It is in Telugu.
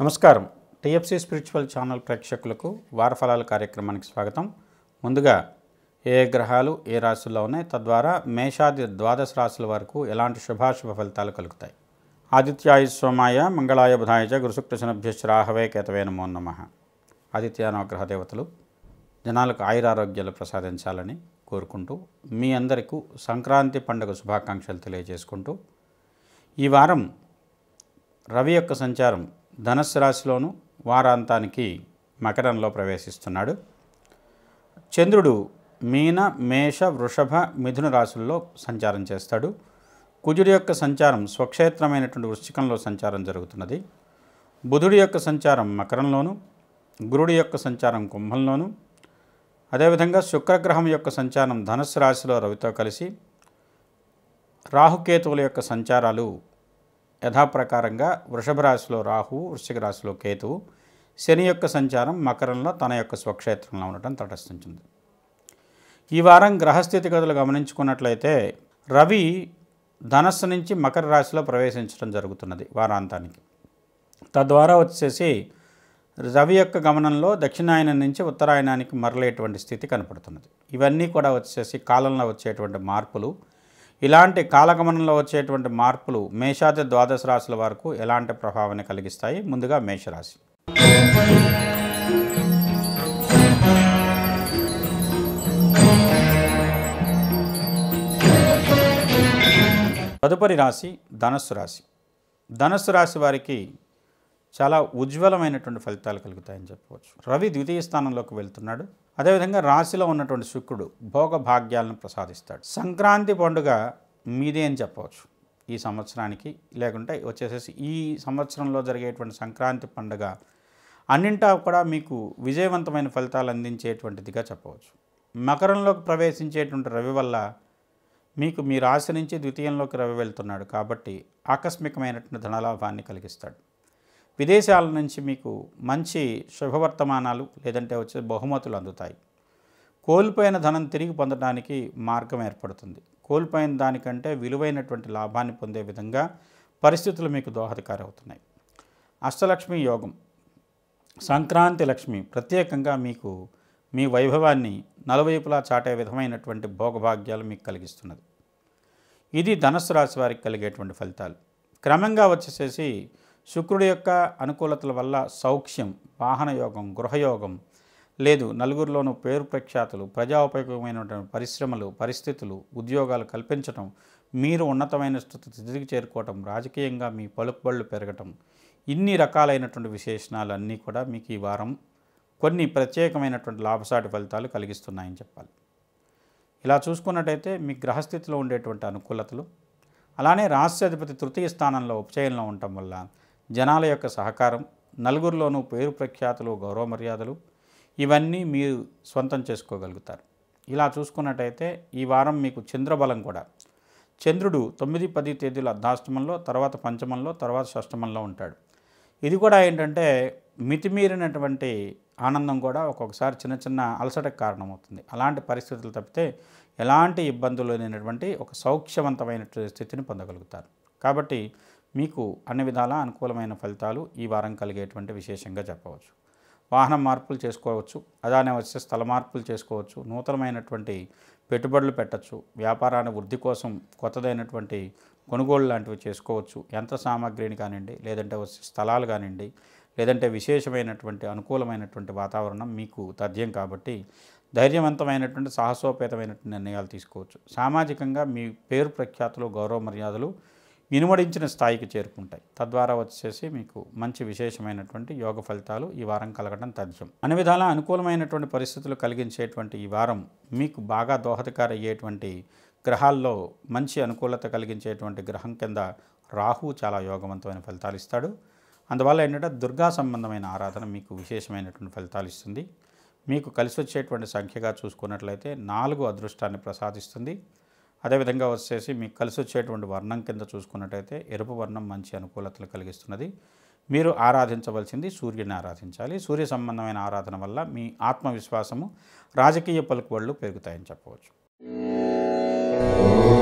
నమస్కారం టిఎఫ్సి స్పిరిచువల్ ఛానల్ ప్రేక్షకులకు వారఫలాల కార్యక్రమానికి స్వాగతం ముందుగా ఏ గ్రహాలు ఏ రాశుల్లో ఉన్నాయి తద్వారా మేషాది ద్వాదశ రాశుల వరకు ఎలాంటి శుభాశుభ ఫలితాలు కలుగుతాయి ఆదిత్యాయ సోమాయ మంగళాయ బుధాయ చ రాహవే కేతవే నమో నమ నవగ్రహ దేవతలు జనాలకు ఆయురారోగ్యాలు ప్రసాదించాలని కోరుకుంటూ మీ అందరికీ సంక్రాంతి పండుగ శుభాకాంక్షలు తెలియజేసుకుంటూ ఈ వారం రవి యొక్క సంచారం ధనుసు రాశిలోను వారాంతానికి మకరంలో ప్రవేశిస్తున్నాడు చంద్రుడు మీన మేష వృషభ మిథున రాశుల్లో సంచారం చేస్తాడు కుజుడి యొక్క సంచారం స్వక్షేత్రమైనటువంటి వృశ్చికంలో సంచారం జరుగుతున్నది బుధుడి యొక్క సంచారం మకరంలోను గురుడి యొక్క సంచారం కుంభంలోను అదేవిధంగా శుక్రగ్రహం యొక్క సంచారం ధనుసు రాశిలో రవితో కలిసి రాహుకేతువుల యొక్క సంచారాలు యథాప్రకారంగా వృషభ రాశిలో రాహువు వృశ్చిక రాశిలో కేతువు శని యొక్క సంచారం మకరంలో తన యొక్క స్వక్షేత్రంలో ఉండటం తటస్థించింది ఈ వారం గ్రహస్థితి గదులు గమనించుకున్నట్లయితే రవి ధనస్సు నుంచి మకర రాశిలో ప్రవేశించడం జరుగుతున్నది వారాంతానికి తద్వారా వచ్చేసి రవి యొక్క గమనంలో దక్షిణాయనం నుంచి ఉత్తరాయణానికి మరలేటువంటి స్థితి కనపడుతున్నది ఇవన్నీ కూడా వచ్చేసి కాలంలో వచ్చేటువంటి మార్పులు ఇలాంటి కాలగమనంలో వచ్చేటువంటి మార్పులు మేషాది ద్వాదశ రాశుల వరకు ఎలాంటి ప్రభావాన్ని కలిగిస్తాయి ముందుగా మేషరాశి తదుపరి రాశి ధనస్సు రాశి ధనస్సు రాశి వారికి చాలా ఉజ్వలమైనటువంటి ఫలితాలు కలుగుతాయని చెప్పవచ్చు రవి ద్వితీయ స్థానంలోకి వెళ్తున్నాడు అదేవిధంగా రాశిలో ఉన్నటువంటి శుక్రుడు భోగ భాగ్యాలను ప్రసాదిస్తాడు సంక్రాంతి పండుగ మీదే అని చెప్పవచ్చు ఈ సంవత్సరానికి లేకుంటే వచ్చేసేసి ఈ సంవత్సరంలో జరిగేటువంటి సంక్రాంతి పండుగ అన్నింటా కూడా మీకు విజయవంతమైన ఫలితాలు అందించేటువంటిదిగా చెప్పవచ్చు మకరంలోకి ప్రవేశించేటువంటి రవి వల్ల మీకు మీ రాశి నుంచి ద్వితీయంలోకి రవి వెళ్తున్నాడు కాబట్టి ఆకస్మికమైనటువంటి ధనలాభాన్ని కలిగిస్తాడు విదేశాల నుంచి మీకు మంచి శుభవర్తమానాలు లేదంటే వచ్చే బహుమతులు అందుతాయి కోల్పోయిన ధనం తిరిగి పొందడానికి మార్గం ఏర్పడుతుంది కోల్పోయిన దానికంటే విలువైనటువంటి లాభాన్ని పొందే విధంగా పరిస్థితులు మీకు అవుతున్నాయి అష్టలక్ష్మి యోగం సంక్రాంతి లక్ష్మి ప్రత్యేకంగా మీకు మీ వైభవాన్ని నలువైపులా చాటే విధమైనటువంటి భోగభాగ్యాలు మీకు కలిగిస్తున్నది ఇది ధనస్సు రాశి వారికి కలిగేటువంటి ఫలితాలు క్రమంగా వచ్చేసేసి శుక్రుడి యొక్క అనుకూలతల వల్ల సౌఖ్యం వాహనయోగం గృహయోగం లేదు నలుగురిలోనూ పేరు ప్రఖ్యాతులు ప్రజా ఉపయోగమైనటువంటి పరిశ్రమలు పరిస్థితులు ఉద్యోగాలు కల్పించటం మీరు ఉన్నతమైన స్థితికి చేరుకోవటం రాజకీయంగా మీ పలుకుబళ్ళు పెరగటం ఇన్ని రకాలైనటువంటి విశేషణాలు అన్నీ కూడా మీకు ఈ వారం కొన్ని ప్రత్యేకమైనటువంటి లాభసాటి ఫలితాలు కలిగిస్తున్నాయని చెప్పాలి ఇలా చూసుకున్నట్టయితే మీ గ్రహస్థితిలో ఉండేటువంటి అనుకూలతలు అలానే రాష్ట్రాధిపతి తృతీయ స్థానంలో ఉపచయంలో ఉండటం వల్ల జనాల యొక్క సహకారం నలుగురిలోనూ పేరు ప్రఖ్యాతులు గౌరవ మర్యాదలు ఇవన్నీ మీరు సొంతం చేసుకోగలుగుతారు ఇలా చూసుకున్నట్టయితే ఈ వారం మీకు చంద్రబలం కూడా చంద్రుడు తొమ్మిది పది తేదీల అర్ధాష్టమంలో తర్వాత పంచమంలో తర్వాత షష్టమంలో ఉంటాడు ఇది కూడా ఏంటంటే మితిమీరినటువంటి ఆనందం కూడా ఒక్కొక్కసారి చిన్న చిన్న అలసటకు కారణమవుతుంది అలాంటి పరిస్థితులు తప్పితే ఎలాంటి ఇబ్బందులు లేనటువంటి ఒక సౌఖ్యవంతమైన స్థితిని పొందగలుగుతారు కాబట్టి మీకు అన్ని విధాలా అనుకూలమైన ఫలితాలు ఈ వారం కలిగేటువంటి విశేషంగా చెప్పవచ్చు వాహనం మార్పులు చేసుకోవచ్చు అలానే వచ్చే స్థల మార్పులు చేసుకోవచ్చు నూతనమైనటువంటి పెట్టుబడులు పెట్టచ్చు వ్యాపారాన్ని వృద్ధి కోసం కొత్తదైనటువంటి కొనుగోలు లాంటివి చేసుకోవచ్చు యంత్ర సామాగ్రిని కానివ్వండి లేదంటే వచ్చే స్థలాలు కానివ్వండి లేదంటే విశేషమైనటువంటి అనుకూలమైనటువంటి వాతావరణం మీకు తథ్యం కాబట్టి ధైర్యవంతమైనటువంటి సాహసోపేతమైనటువంటి నిర్ణయాలు తీసుకోవచ్చు సామాజికంగా మీ పేరు ప్రఖ్యాతులు గౌరవ మర్యాదలు ఇనుమడించిన స్థాయికి చేరుకుంటాయి తద్వారా వచ్చేసి మీకు మంచి విశేషమైనటువంటి యోగ ఫలితాలు ఈ వారం కలగడం తథ్యం అన్ని విధాలా అనుకూలమైనటువంటి పరిస్థితులు కలిగించేటువంటి ఈ వారం మీకు బాగా దోహదకార అయ్యేటువంటి గ్రహాల్లో మంచి అనుకూలత కలిగించేటువంటి గ్రహం కింద రాహు చాలా యోగవంతమైన ఫలితాలు ఇస్తాడు అందువల్ల ఏంటంటే దుర్గా సంబంధమైన ఆరాధన మీకు విశేషమైనటువంటి ఫలితాలు ఇస్తుంది మీకు కలిసి వచ్చేటువంటి సంఖ్యగా చూసుకున్నట్లయితే నాలుగు అదృష్టాన్ని ప్రసాదిస్తుంది అదేవిధంగా వచ్చేసి మీకు కలిసి వచ్చేటువంటి వర్ణం కింద చూసుకున్నట్టయితే ఎరుపు వర్ణం మంచి అనుకూలతలు కలిగిస్తున్నది మీరు ఆరాధించవలసింది సూర్యుని ఆరాధించాలి సూర్య సంబంధమైన ఆరాధన వల్ల మీ ఆత్మవిశ్వాసము రాజకీయ పలుకువళ్ళు పెరుగుతాయని చెప్పవచ్చు